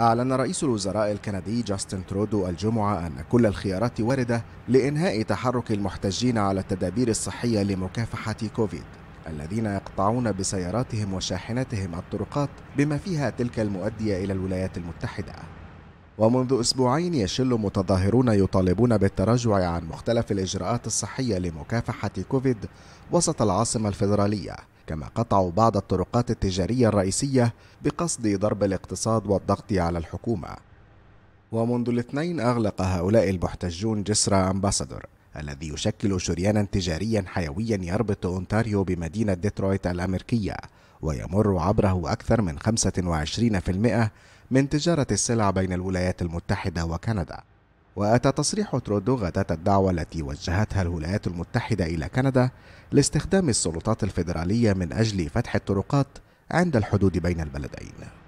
أعلن رئيس الوزراء الكندي جاستن ترودو الجمعة أن كل الخيارات واردة لإنهاء تحرك المحتجين على التدابير الصحية لمكافحة كوفيد الذين يقطعون بسياراتهم وشاحناتهم الطرقات بما فيها تلك المؤدية إلى الولايات المتحدة ومنذ أسبوعين يشل متظاهرون يطالبون بالتراجع عن مختلف الإجراءات الصحية لمكافحة كوفيد وسط العاصمة الفيدرالية كما قطعوا بعض الطرقات التجارية الرئيسية بقصد ضرب الاقتصاد والضغط على الحكومة ومنذ الاثنين أغلق هؤلاء المحتجون جسر أمباسادور الذي يشكل شريانا تجاريا حيويا يربط أونتاريو بمدينة ديترويت الأمريكية ويمر عبره أكثر من 25% من تجارة السلع بين الولايات المتحدة وكندا وأتى تصريح ترودو غداة الدعوة التي وجهتها الولايات المتحدة إلى كندا لاستخدام السلطات الفيدرالية من أجل فتح الطرقات عند الحدود بين البلدين